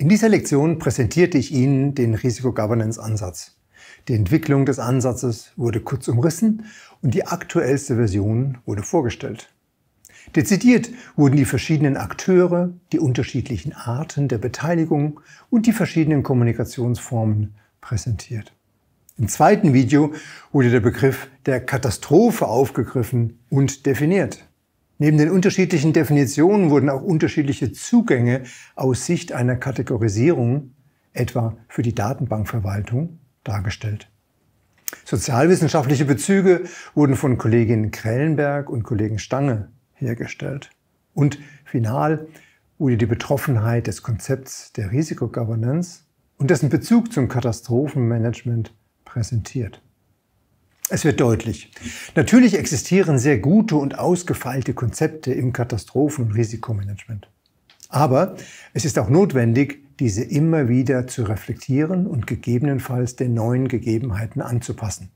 In dieser Lektion präsentierte ich Ihnen den Risiko-Governance-Ansatz. Die Entwicklung des Ansatzes wurde kurz umrissen und die aktuellste Version wurde vorgestellt. Dezidiert wurden die verschiedenen Akteure, die unterschiedlichen Arten der Beteiligung und die verschiedenen Kommunikationsformen präsentiert. Im zweiten Video wurde der Begriff der Katastrophe aufgegriffen und definiert. Neben den unterschiedlichen Definitionen wurden auch unterschiedliche Zugänge aus Sicht einer Kategorisierung, etwa für die Datenbankverwaltung, dargestellt. Sozialwissenschaftliche Bezüge wurden von Kollegin Krellenberg und Kollegen Stange hergestellt. Und final wurde die Betroffenheit des Konzepts der Risikogovernance und dessen Bezug zum Katastrophenmanagement präsentiert. Es wird deutlich. Natürlich existieren sehr gute und ausgefeilte Konzepte im Katastrophen- und Risikomanagement. Aber es ist auch notwendig, diese immer wieder zu reflektieren und gegebenenfalls den neuen Gegebenheiten anzupassen.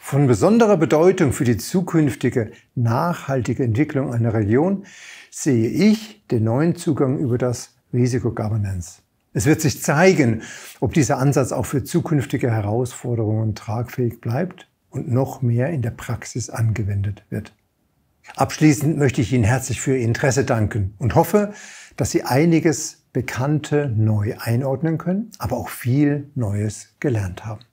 Von besonderer Bedeutung für die zukünftige nachhaltige Entwicklung einer Region sehe ich den neuen Zugang über das Risiko Governance. Es wird sich zeigen, ob dieser Ansatz auch für zukünftige Herausforderungen tragfähig bleibt und noch mehr in der Praxis angewendet wird. Abschließend möchte ich Ihnen herzlich für Ihr Interesse danken und hoffe, dass Sie einiges Bekannte neu einordnen können, aber auch viel Neues gelernt haben.